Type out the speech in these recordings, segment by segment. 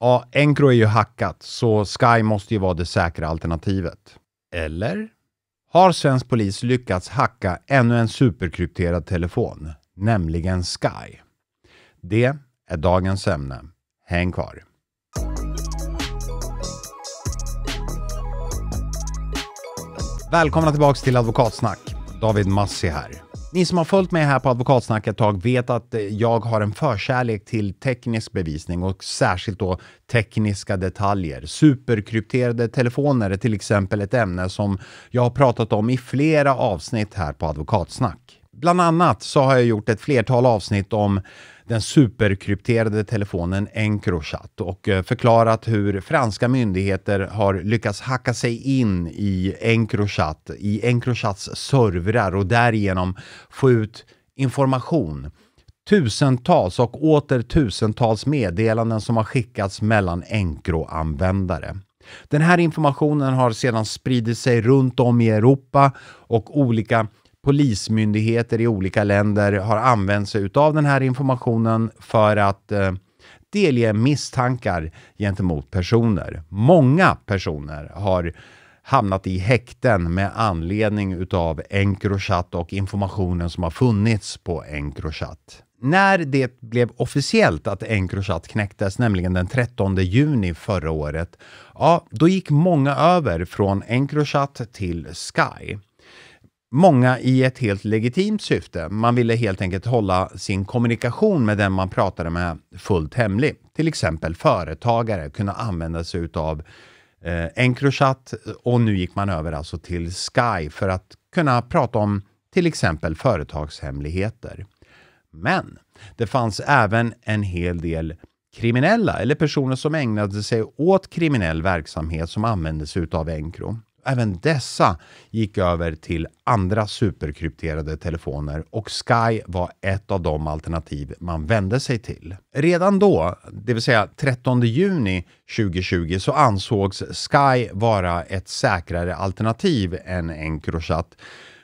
ja, Encro är ju hackat, så Sky måste ju vara det säkra alternativet. Eller? Har svensk polis lyckats hacka ännu en superkrypterad telefon, nämligen Sky? Det är dagens ämne. Häng kvar! Välkomna tillbaka till Advokatsnack. David Massi här. Ni som har följt mig här på Advokatsnack ett tag vet att eh, jag har en förkärlek till teknisk bevisning och särskilt då tekniska detaljer. Superkrypterade telefoner är till exempel ett ämne som jag har pratat om i flera avsnitt här på Advokatsnack. Bland annat så har jag gjort ett flertal avsnitt om den superkrypterade telefonen Encrochat och eh, förklarat hur franska myndigheter har lyckats hacka sig in i Encrochat, i Encrochats servrar och därigenom få ut information tusentals och åter tusentals meddelanden som har skickats mellan Encro-användare. Den här informationen har sedan spridit sig runt om i Europa och olika polismyndigheter i olika länder har använt sig av den här informationen för att eh, delge misstankar gentemot personer. Många personer har hamnat i häkten med anledning utav Encrochat och informationen som har funnits på Encrochat. När det blev officiellt att Encrochat knäcktes, nämligen den 13 juni förra året, ja, då gick många över från Encrochat till Sky. Många i ett helt legitimt syfte. Man ville helt enkelt hålla sin kommunikation med den man pratade med fullt hemlig. Till exempel företagare kunde använda sig av eh, Encrochat och nu gick man över alltså till Sky för att kunna prata om till exempel företagshemligheter. Men det fanns även en hel del kriminella eller personer som ägnade sig åt kriminell verksamhet som använde sig av Encro. Även dessa gick över till andra superkrypterade telefoner och Sky var ett av de alternativ man vände sig till. Redan då, det vill säga 13 juni 2020, så ansågs Sky vara ett säkrare alternativ än Encrochat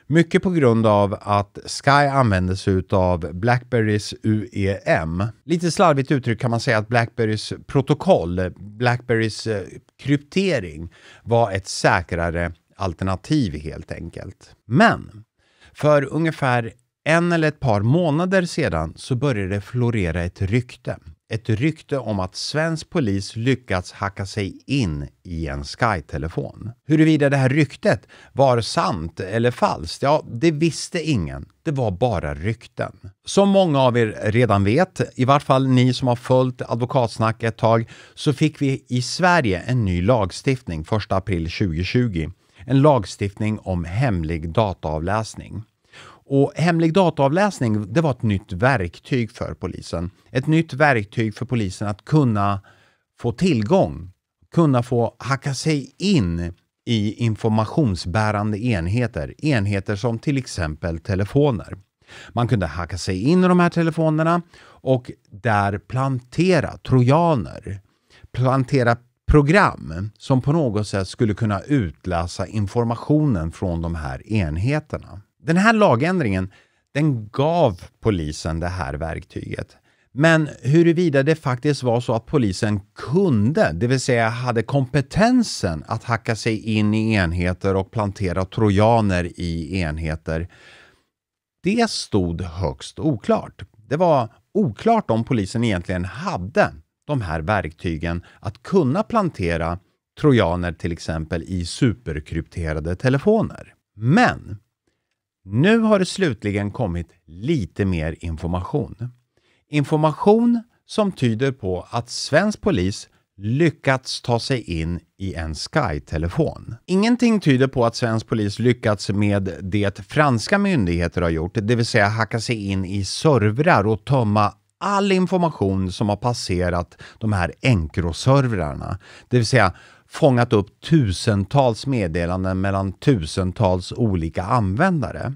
mycket på grund av att Sky använde sig av Blackberrys UEM. Lite slarvigt uttryckt kan man säga att Blackberrys protokoll, Blackberrys eh, kryptering, var ett säkrare alternativ helt enkelt. Men för ungefär en eller ett par månader sedan så började det florera ett rykte ett rykte om att svensk polis lyckats hacka sig in i en Sky-telefon. Huruvida det här ryktet var sant eller falskt, ja, det visste ingen. Det var bara rykten. Som många av er redan vet, i vart fall ni som har följt Advokatsnack ett tag, så fick vi i Sverige en ny lagstiftning 1 april 2020. En lagstiftning om hemlig dataavläsning. Och hemlig dataavläsning, det var ett nytt verktyg för polisen. Ett nytt verktyg för polisen att kunna få tillgång, kunna få hacka sig in i informationsbärande enheter, enheter som till exempel telefoner. Man kunde hacka sig in i de här telefonerna och där plantera trojaner, plantera program som på något sätt skulle kunna utläsa informationen från de här enheterna. Den här lagändringen, den gav polisen det här verktyget. Men huruvida det faktiskt var så att polisen kunde, det vill säga hade kompetensen att hacka sig in i enheter och plantera trojaner i enheter, det stod högst oklart. Det var oklart om polisen egentligen hade de här verktygen att kunna plantera trojaner till exempel i superkrypterade telefoner. Men nu har det slutligen kommit lite mer information. Information som tyder på att svensk polis lyckats ta sig in i en Sky-telefon. Ingenting tyder på att svensk polis lyckats med det franska myndigheter har gjort, det vill säga hacka sig in i servrar och tömma all information som har passerat de här Encro-servrarna. Det vill säga fångat upp tusentals meddelanden mellan tusentals olika användare.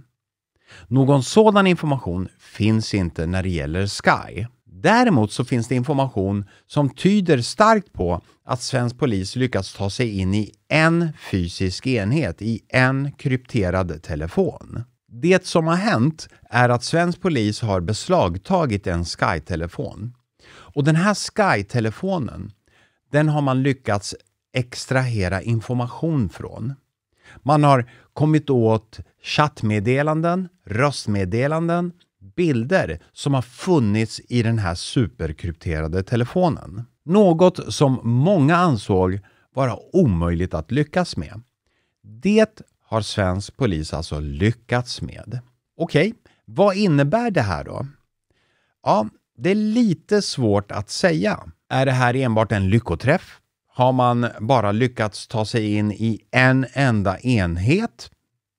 Någon sådan information finns inte när det gäller Sky. Däremot så finns det information som tyder starkt på att svensk polis lyckats ta sig in i en fysisk enhet i en krypterad telefon. Det som har hänt är att svensk polis har beslagtagit en Sky-telefon. Och den här Sky-telefonen, den har man lyckats extrahera information från. Man har kommit åt chattmeddelanden, röstmeddelanden, bilder som har funnits i den här superkrypterade telefonen. Något som många ansåg vara omöjligt att lyckas med. Det har svensk polis alltså lyckats med. Okej, vad innebär det här då? Ja, det är lite svårt att säga. Är det här enbart en lyckoträff? Har man bara lyckats ta sig in i en enda enhet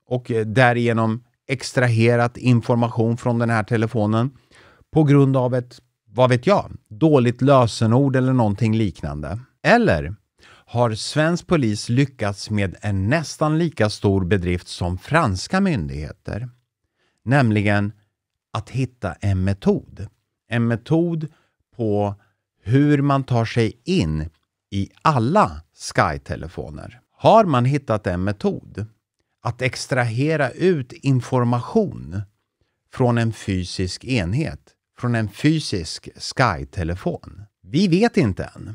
och därigenom extraherat information från den här telefonen på grund av ett, vad vet jag, dåligt lösenord eller någonting liknande? Eller har svensk polis lyckats med en nästan lika stor bedrift som franska myndigheter. Nämligen att hitta en metod. En metod på hur man tar sig in i alla Sky-telefoner. Har man hittat en metod att extrahera ut information från en fysisk enhet, från en fysisk Sky-telefon? Vi vet inte än.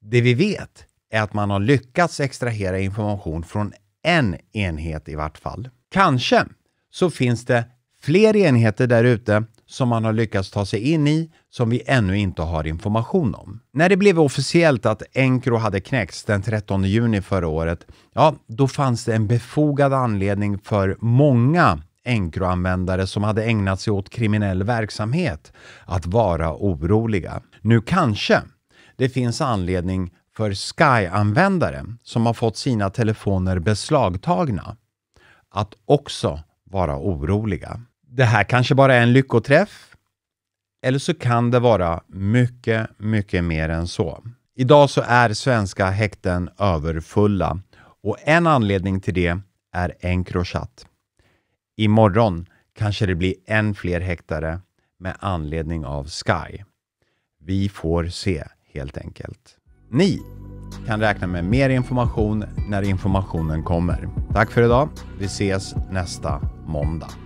Det vi vet är att man har lyckats extrahera information från en enhet i vart fall. Kanske så finns det fler enheter där ute som man har lyckats ta sig in i som vi ännu inte har information om. När det blev officiellt att Encro hade knäckts den 13 juni förra året, ja, då fanns det en befogad anledning för många Encro-användare som hade ägnat sig åt kriminell verksamhet att vara oroliga. Nu kanske det finns anledning för Sky-användare som har fått sina telefoner beslagtagna att också vara oroliga. Det här kanske bara är en lyckoträff eller så kan det vara mycket, mycket mer än så. Idag så är svenska häkten överfulla och en anledning till det är Encrochat. Imorgon kanske det blir än fler häktare med anledning av Sky. Vi får se helt enkelt. Ni kan räkna med mer information när informationen kommer. Tack för idag. Vi ses nästa måndag.